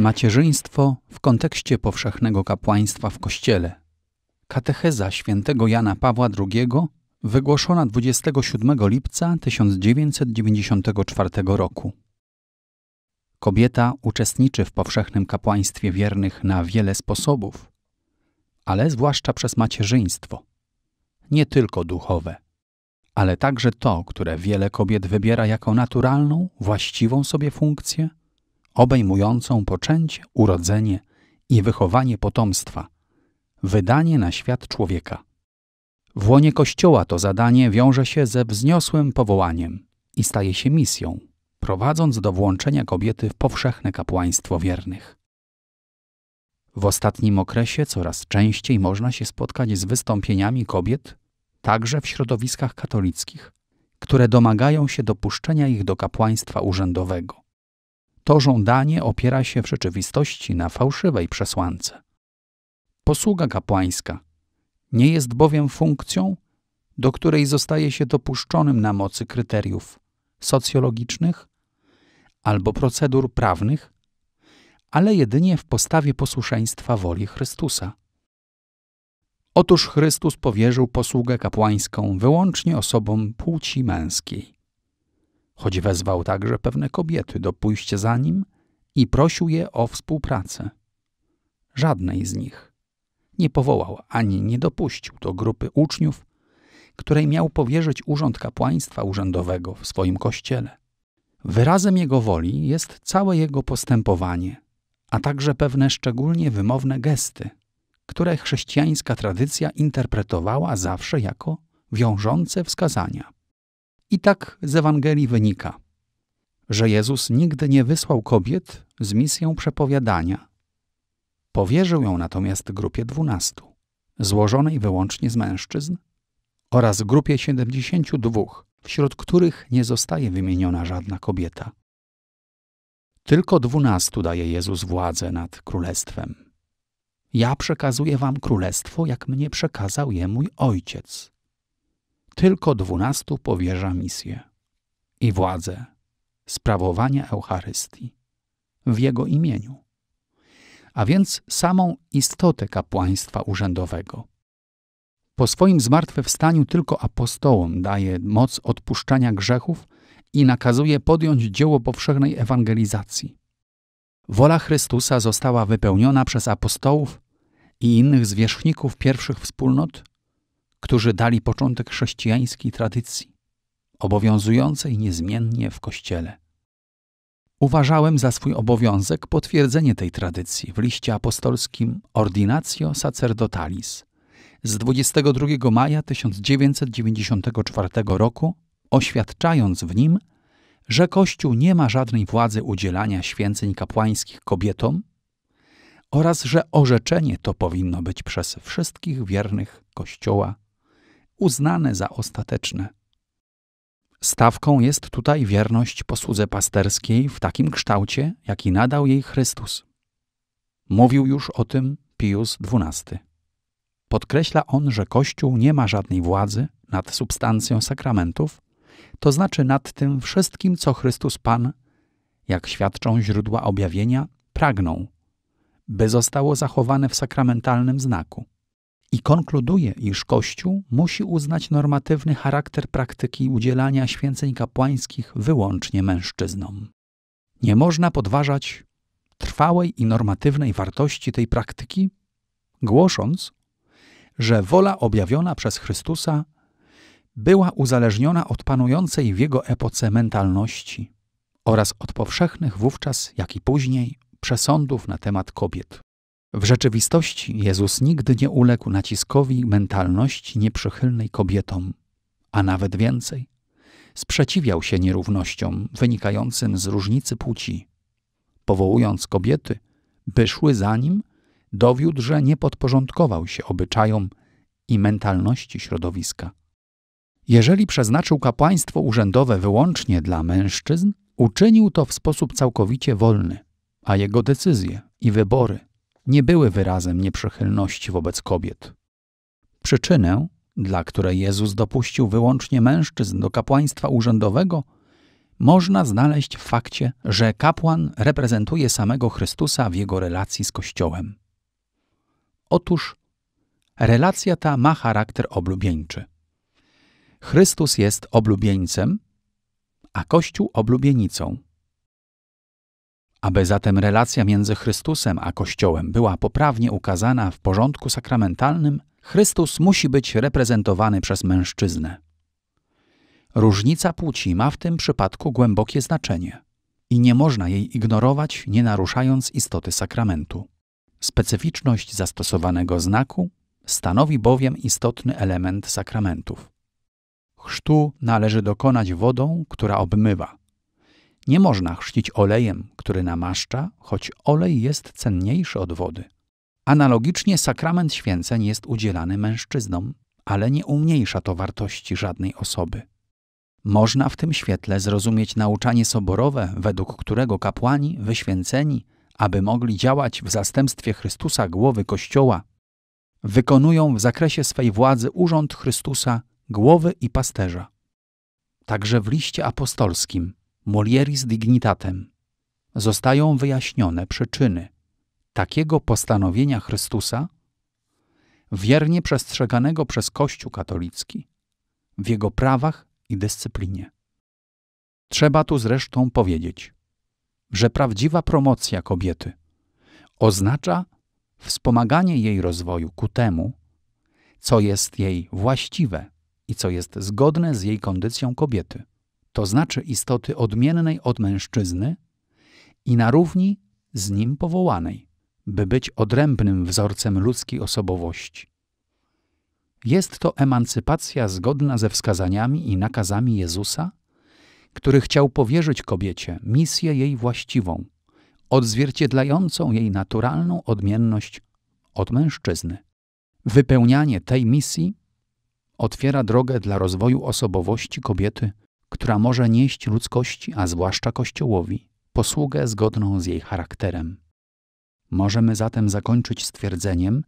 Macierzyństwo w kontekście powszechnego kapłaństwa w Kościele. Katecheza świętego Jana Pawła II wygłoszona 27 lipca 1994 roku. Kobieta uczestniczy w powszechnym kapłaństwie wiernych na wiele sposobów, ale zwłaszcza przez macierzyństwo. Nie tylko duchowe, ale także to, które wiele kobiet wybiera jako naturalną, właściwą sobie funkcję – obejmującą poczęcie, urodzenie i wychowanie potomstwa, wydanie na świat człowieka. W łonie Kościoła to zadanie wiąże się ze wzniosłym powołaniem i staje się misją, prowadząc do włączenia kobiety w powszechne kapłaństwo wiernych. W ostatnim okresie coraz częściej można się spotkać z wystąpieniami kobiet, także w środowiskach katolickich, które domagają się dopuszczenia ich do kapłaństwa urzędowego. To żądanie opiera się w rzeczywistości na fałszywej przesłance. Posługa kapłańska nie jest bowiem funkcją, do której zostaje się dopuszczonym na mocy kryteriów socjologicznych albo procedur prawnych, ale jedynie w postawie posłuszeństwa woli Chrystusa. Otóż Chrystus powierzył posługę kapłańską wyłącznie osobom płci męskiej choć wezwał także pewne kobiety do pójścia za nim i prosił je o współpracę. Żadnej z nich nie powołał ani nie dopuścił do grupy uczniów, której miał powierzyć urząd kapłaństwa urzędowego w swoim kościele. Wyrazem jego woli jest całe jego postępowanie, a także pewne szczególnie wymowne gesty, które chrześcijańska tradycja interpretowała zawsze jako wiążące wskazania i tak z Ewangelii wynika, że Jezus nigdy nie wysłał kobiet z misją przepowiadania. Powierzył ją natomiast grupie dwunastu, złożonej wyłącznie z mężczyzn, oraz grupie siedemdziesięciu dwóch, wśród których nie zostaje wymieniona żadna kobieta. Tylko dwunastu daje Jezus władzę nad królestwem. Ja przekazuję wam królestwo, jak mnie przekazał je mój ojciec tylko dwunastu powierza misję i władzę sprawowania Eucharystii w jego imieniu, a więc samą istotę kapłaństwa urzędowego. Po swoim zmartwychwstaniu tylko apostołom daje moc odpuszczania grzechów i nakazuje podjąć dzieło powszechnej ewangelizacji. Wola Chrystusa została wypełniona przez apostołów i innych zwierzchników pierwszych wspólnot którzy dali początek chrześcijańskiej tradycji, obowiązującej niezmiennie w Kościele. Uważałem za swój obowiązek potwierdzenie tej tradycji w liście apostolskim Ordinatio Sacerdotalis z 22 maja 1994 roku, oświadczając w nim, że Kościół nie ma żadnej władzy udzielania święceń kapłańskich kobietom oraz że orzeczenie to powinno być przez wszystkich wiernych Kościoła uznane za ostateczne. Stawką jest tutaj wierność posłudze pasterskiej w takim kształcie, jaki nadał jej Chrystus. Mówił już o tym Pius XII. Podkreśla on, że Kościół nie ma żadnej władzy nad substancją sakramentów, to znaczy nad tym wszystkim, co Chrystus Pan, jak świadczą źródła objawienia, pragnął, by zostało zachowane w sakramentalnym znaku. I konkluduje, iż Kościół musi uznać normatywny charakter praktyki udzielania święceń kapłańskich wyłącznie mężczyznom. Nie można podważać trwałej i normatywnej wartości tej praktyki, głosząc, że wola objawiona przez Chrystusa była uzależniona od panującej w jego epoce mentalności oraz od powszechnych wówczas, jak i później, przesądów na temat kobiet. W rzeczywistości Jezus nigdy nie uległ naciskowi mentalności nieprzychylnej kobietom, a nawet więcej. Sprzeciwiał się nierównościom wynikającym z różnicy płci. Powołując kobiety, by szły za nim, dowiódł, że nie podporządkował się obyczajom i mentalności środowiska. Jeżeli przeznaczył kapłaństwo urzędowe wyłącznie dla mężczyzn, uczynił to w sposób całkowicie wolny, a jego decyzje i wybory nie były wyrazem nieprzychylności wobec kobiet. Przyczynę, dla której Jezus dopuścił wyłącznie mężczyzn do kapłaństwa urzędowego, można znaleźć w fakcie, że kapłan reprezentuje samego Chrystusa w jego relacji z Kościołem. Otóż relacja ta ma charakter oblubieńczy. Chrystus jest oblubieńcem, a Kościół oblubienicą. Aby zatem relacja między Chrystusem a Kościołem była poprawnie ukazana w porządku sakramentalnym, Chrystus musi być reprezentowany przez mężczyznę. Różnica płci ma w tym przypadku głębokie znaczenie i nie można jej ignorować, nie naruszając istoty sakramentu. Specyficzność zastosowanego znaku stanowi bowiem istotny element sakramentów. Chrztu należy dokonać wodą, która obmywa, nie można chrzcić olejem, który namaszcza, choć olej jest cenniejszy od wody. Analogicznie sakrament święceń jest udzielany mężczyznom, ale nie umniejsza to wartości żadnej osoby. Można w tym świetle zrozumieć nauczanie soborowe, według którego kapłani, wyświęceni, aby mogli działać w zastępstwie Chrystusa głowy Kościoła, wykonują w zakresie swej władzy urząd Chrystusa głowy i pasterza. Także w liście apostolskim z dignitatem, zostają wyjaśnione przyczyny takiego postanowienia Chrystusa, wiernie przestrzeganego przez Kościół katolicki, w jego prawach i dyscyplinie. Trzeba tu zresztą powiedzieć, że prawdziwa promocja kobiety oznacza wspomaganie jej rozwoju ku temu, co jest jej właściwe i co jest zgodne z jej kondycją kobiety to znaczy istoty odmiennej od mężczyzny i na równi z nim powołanej, by być odrębnym wzorcem ludzkiej osobowości. Jest to emancypacja zgodna ze wskazaniami i nakazami Jezusa, który chciał powierzyć kobiecie misję jej właściwą, odzwierciedlającą jej naturalną odmienność od mężczyzny. Wypełnianie tej misji otwiera drogę dla rozwoju osobowości kobiety która może nieść ludzkości, a zwłaszcza Kościołowi, posługę zgodną z jej charakterem. Możemy zatem zakończyć stwierdzeniem,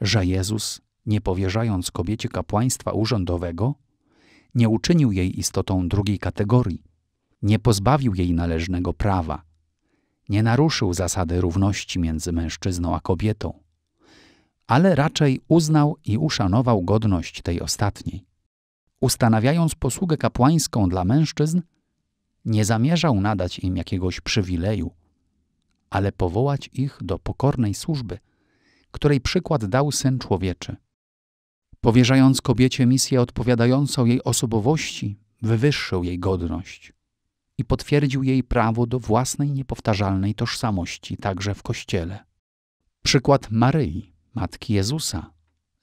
że Jezus, nie powierzając kobiecie kapłaństwa urzędowego, nie uczynił jej istotą drugiej kategorii, nie pozbawił jej należnego prawa, nie naruszył zasady równości między mężczyzną a kobietą, ale raczej uznał i uszanował godność tej ostatniej ustanawiając posługę kapłańską dla mężczyzn, nie zamierzał nadać im jakiegoś przywileju, ale powołać ich do pokornej służby, której przykład dał syn człowieczy. Powierzając kobiecie misję odpowiadającą jej osobowości, wywyższył jej godność i potwierdził jej prawo do własnej niepowtarzalnej tożsamości także w Kościele. Przykład Maryi, matki Jezusa,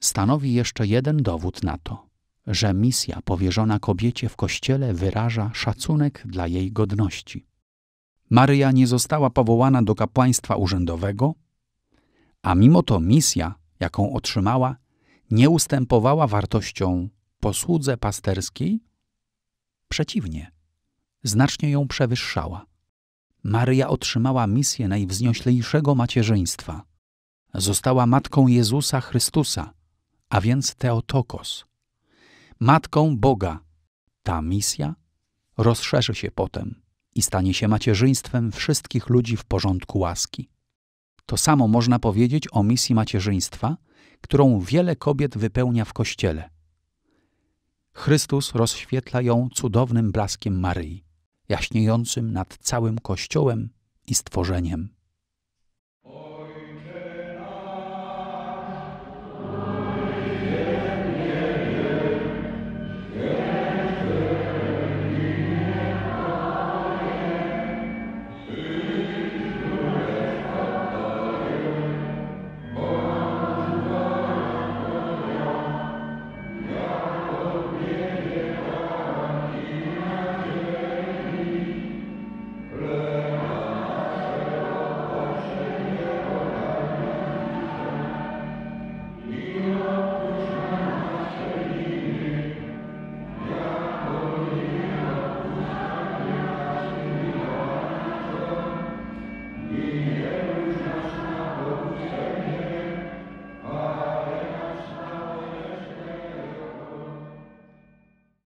stanowi jeszcze jeden dowód na to że misja powierzona kobiecie w kościele wyraża szacunek dla jej godności. Maryja nie została powołana do kapłaństwa urzędowego, a mimo to misja, jaką otrzymała, nie ustępowała wartością posłudze pasterskiej? Przeciwnie, znacznie ją przewyższała. Maryja otrzymała misję najwznioślejszego macierzyństwa. Została matką Jezusa Chrystusa, a więc Teotokos, matką Boga. Ta misja rozszerzy się potem i stanie się macierzyństwem wszystkich ludzi w porządku łaski. To samo można powiedzieć o misji macierzyństwa, którą wiele kobiet wypełnia w kościele. Chrystus rozświetla ją cudownym blaskiem Maryi, jaśniejącym nad całym kościołem i stworzeniem.